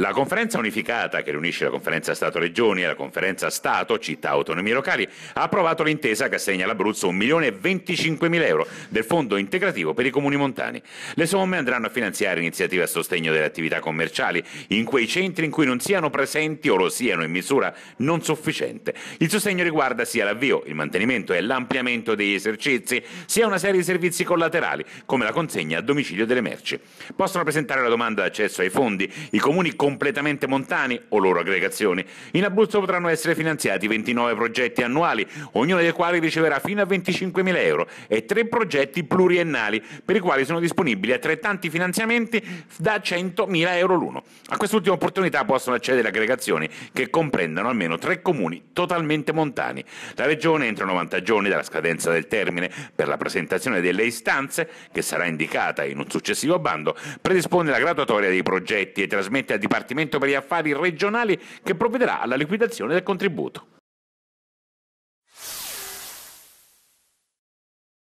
La conferenza unificata che riunisce la conferenza Stato-Regioni e la conferenza Stato-Città-Autonomie locali ha approvato l'intesa che assegna all'Abruzzo 1.025.000 euro del Fondo integrativo per i comuni montani. Le somme andranno a finanziare iniziative a sostegno delle attività commerciali in quei centri in cui non siano presenti o lo siano in misura non sufficiente. Il sostegno riguarda sia l'avvio, il mantenimento e l'ampliamento degli esercizi, sia una serie di servizi collaterali come la consegna a domicilio delle merci. Possono presentare la domanda d'accesso ai fondi i comuni con completamente montani o loro aggregazioni. In Abruzzo potranno essere finanziati 29 progetti annuali, ognuno dei quali riceverà fino a 25.000 euro, e 3 progetti pluriennali, per i quali sono disponibili altrettanti finanziamenti da 100.000 euro l'uno. A quest'ultima opportunità possono accedere aggregazioni che comprendano almeno 3 comuni totalmente montani. La Regione, entro 90 giorni dalla scadenza del termine per la presentazione delle istanze, che sarà indicata in un successivo bando, predispone la graduatoria dei progetti e trasmette al Dipartimento Dipartimento per gli Affari Regionali che provvederà alla liquidazione del contributo.